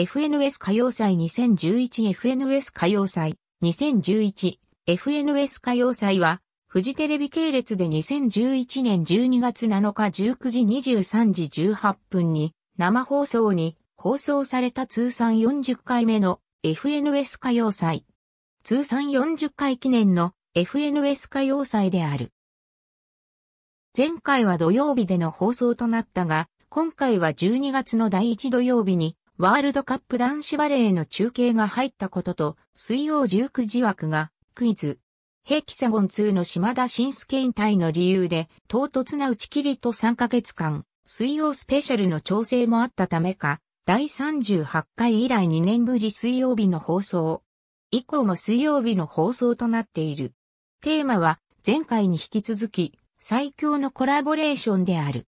FNS 歌謡祭 2011FNS 歌謡祭 2011FNS 歌謡祭は、フジテレビ系列で2011年12月7日19時23時18分に生放送に放送された通算40回目の FNS 歌謡祭。通算40回記念の FNS 歌謡祭である。前回は土曜日での放送となったが、今回は12月の第1土曜日にワールドカップ男子バレーの中継が入ったことと、水曜19時枠が、クイズ。ヘキサゴン2の島田晋介引退の理由で、唐突な打ち切りと3ヶ月間、水曜スペシャルの調整もあったためか、第38回以来2年ぶり水曜日の放送。以降も水曜日の放送となっている。テーマは、前回に引き続き、最強のコラボレーションである。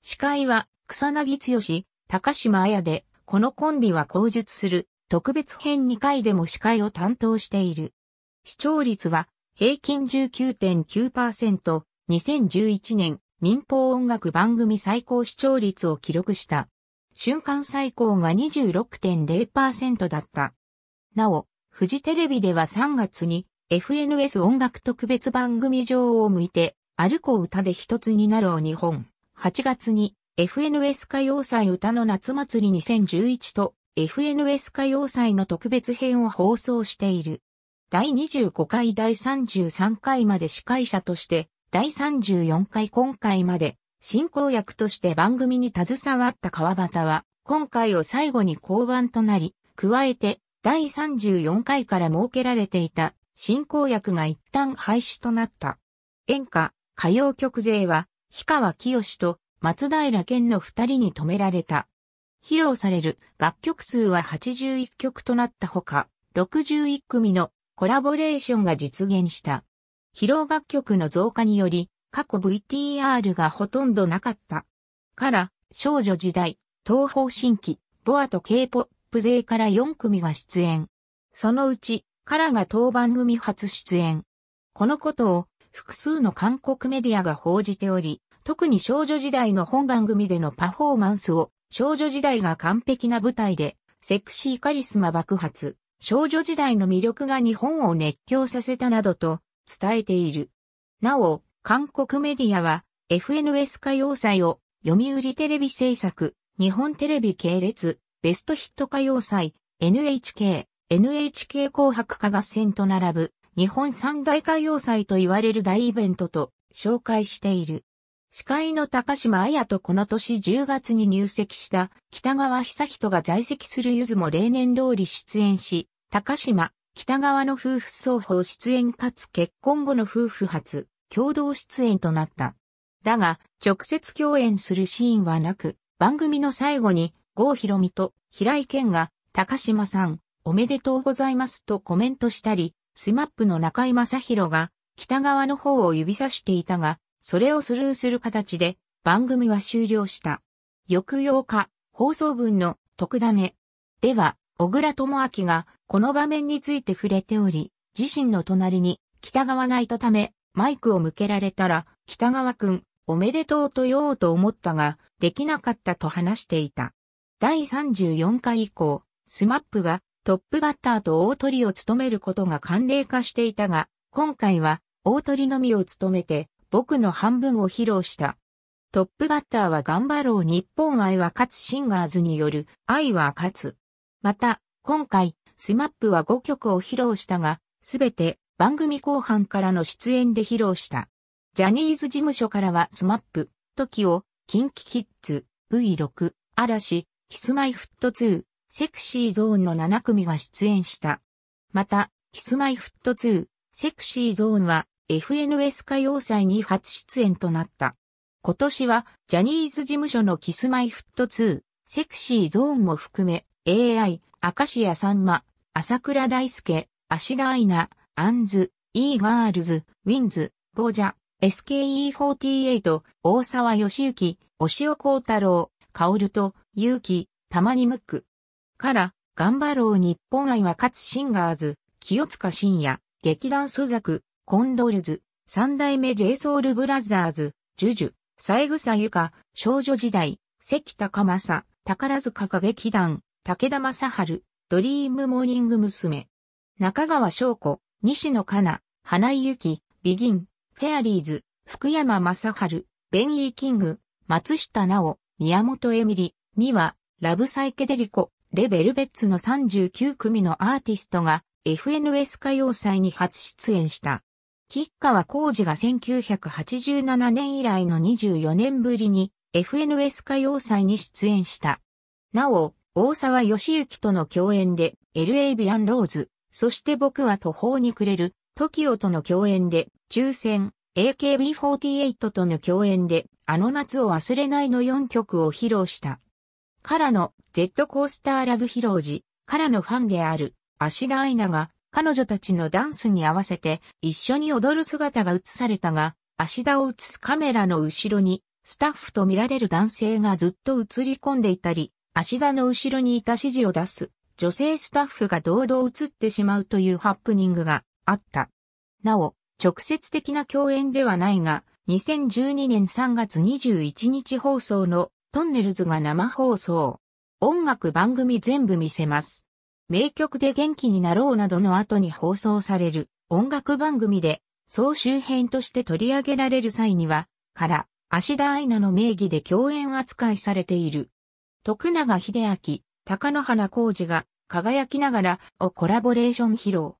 司会は、草薙剛、高島彩で、このコンビは口述する特別編2回でも司会を担当している。視聴率は平均19.9%、2011年民放音楽番組最高視聴率を記録した。瞬間最高が26.0%だった。なお、フジテレビでは3月に FNS 音楽特別番組上を向いて、歩こう歌で一つになろう日本。8月に FNS 歌謡祭歌の夏祭り2011と FNS 歌謡祭の特別編を放送している。第25回第33回まで司会者として、第34回今回まで進行役として番組に携わった川端は、今回を最後に降板となり、加えて第34回から設けられていた進行役が一旦廃止となった。演歌、歌謡曲勢は、氷川きと松平健の二人に止められた。披露される楽曲数は81曲となったほか、61組のコラボレーションが実現した。披露楽曲の増加により、過去 VTR がほとんどなかった。から、少女時代、東方新規、ボアと K-POP 勢から4組が出演。そのうち、カラが当番組初出演。このことを複数の韓国メディアが報じており、特に少女時代の本番組でのパフォーマンスを、少女時代が完璧な舞台で、セクシーカリスマ爆発、少女時代の魅力が日本を熱狂させたなどと伝えている。なお、韓国メディアは FNS 歌謡祭を読売テレビ制作、日本テレビ系列、ベストヒット歌謡祭、NHK、NHK 紅白歌合戦と並ぶ日本三大歌謡祭と言われる大イベントと紹介している。司会の高島彩とこの年10月に入籍した北川久人が在籍するゆずも例年通り出演し、高島、北川の夫婦双方出演かつ結婚後の夫婦初、共同出演となった。だが、直接共演するシーンはなく、番組の最後に、郷ひろみと平井健が、高島さん、おめでとうございますとコメントしたり、スマップの中井正宏が、北側の方を指さしていたが、それをスルーする形で番組は終了した。翌8日、放送分の特ダネ。では、小倉智明がこの場面について触れており、自身の隣に北川がいたため、マイクを向けられたら、北川くん、おめでとうと言おうと思ったが、できなかったと話していた。第34回以降、スマップがトップバッターと大鳥を務めることが慣例化していたが、今回は大鳥のみを務めて僕の半分を披露した。トップバッターは頑張ろう日本愛は勝つシンガーズによる愛は勝つ。また、今回、スマップは5曲を披露したが、すべて番組後半からの出演で披露した。ジャニーズ事務所からはスマップ、トキオ、キンキキッズ、V6、嵐、キスマイフット2、セクシーゾーンの7組が出演した。また、キスマイフット2、セクシーゾーンは FNS 歌謡祭に初出演となった。今年は、ジャニーズ事務所のキスマイフット2、セクシーゾーンも含め、AI、アカシアさんま、朝倉大輔、芦田愛菜、アンズ、e ガールズ、ウィンズ、ボージャ、SKE48、大沢義行、押尾幸太郎、カオルと、勇気、たまにムック。から、頑張ろう日本愛は勝つシンガーズ、清塚信也、劇団素作、コンドルズ、三代目 j イソールブラザーズ、ジュジュ、サグサユカ、少女時代、関高政、宝塚歌劇団、武田正春、ドリームモーニング娘。中川翔子、西野香奈、花井ゆき、ビギン、フェアリーズ、福山正春、ベンイーキング、松下奈緒、宮本エミリ、ミワ、ラブサイケデリコ、レベルベッツの39組のアーティストが FNS 歌謡祭に初出演した。吉川浩司が1987年以来の24年ぶりに FNS 歌謡祭に出演した。なお、大沢義行との共演で LA ビアンローズ、そして僕は途方に暮れる TOKIO との共演で抽選、AKB48 との共演であの夏を忘れないの4曲を披露した。からの Z コースターラブ披露時、からのファンである足田愛菜が彼女たちのダンスに合わせて一緒に踊る姿が映されたが、足田を映すカメラの後ろに、スタッフと見られる男性がずっと映り込んでいたり、足田の後ろにいた指示を出す、女性スタッフが堂々映ってしまうというハプニングがあった。なお、直接的な共演ではないが、2012年3月21日放送のトンネルズが生放送。音楽番組全部見せます。名曲で元気になろうなどの後に放送される音楽番組で総集編として取り上げられる際には、から足田愛菜の名義で共演扱いされている。徳永秀明、高野花浩二が輝きながらをコラボレーション披露。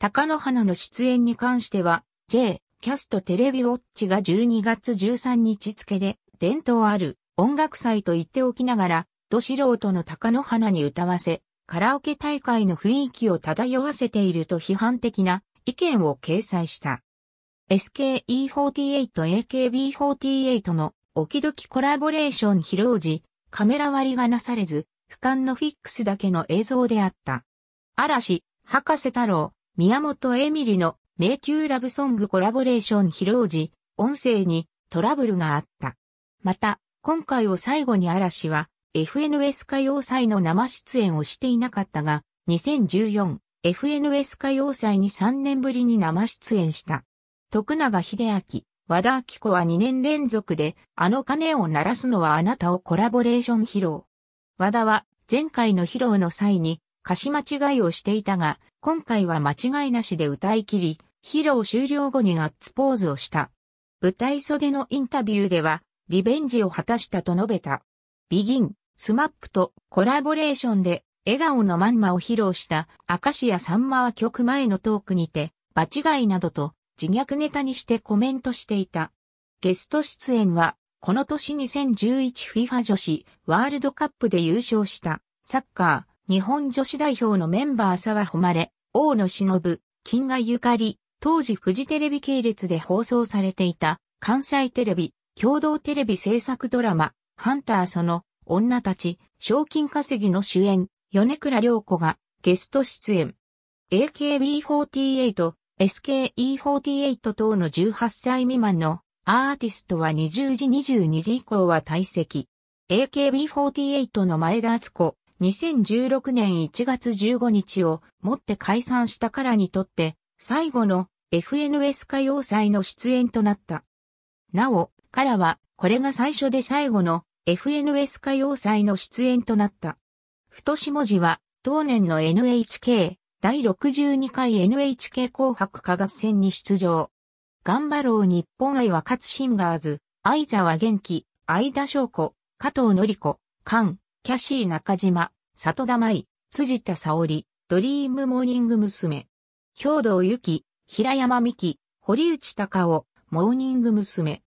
高野花の出演に関しては、J、キャストテレビウォッチが12月13日付で、伝統ある音楽祭と言っておきながら、ど素人の高野花に歌わせ、カラオケ大会の雰囲気を漂わせていると批判的な意見を掲載した。SKE48、AKB48 のおきどきコラボレーション披露時、カメラ割りがなされず、俯瞰のフィックスだけの映像であった。嵐、博士太郎、宮本エミリの迷宮ラブソングコラボレーション披露時、音声にトラブルがあった。また、今回を最後に嵐は、FNS 歌謡祭の生出演をしていなかったが、2014、FNS 歌謡祭に3年ぶりに生出演した。徳永秀明、和田明子は2年連続で、あの鐘を鳴らすのはあなたをコラボレーション披露。和田は、前回の披露の際に、歌詞間違いをしていたが、今回は間違いなしで歌い切り、披露終了後にガッツポーズをした。舞台袖のインタビューでは、リベンジを果たしたと述べた。ビギン、スマップとコラボレーションで笑顔のまんまを披露した明石家さんまは曲前のトークにて、場違いなどと自虐ネタにしてコメントしていた。ゲスト出演は、この年 2011FIFA 女子ワールドカップで優勝したサッカー日本女子代表のメンバー沢誉れ、大野忍、金賀ゆかり、当時フジテレビ系列で放送されていた関西テレビ共同テレビ制作ドラマハンターその女たち、賞金稼ぎの主演、米倉涼子がゲスト出演。AKB48、SKE48 等の18歳未満のアーティストは20時22時以降は退席。AKB48 の前田敦子、2016年1月15日をもって解散したからにとって、最後の FNS 歌謡祭の出演となった。なお、からは、これが最初で最後の FNS 歌謡祭の出演となった。太し文字は、当年の NHK、第62回 NHK 紅白歌合戦に出場。頑張ろう日本愛は勝つシンガーズ、愛沢元気、愛田翔子、加藤のり子、菅、キャシー中島、里田舞、辻田沙織、ドリームモーニング娘。兵道ゆき、平山美希、堀内隆夫、モーニング娘。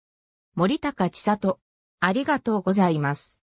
森高千里、ありがとうございます。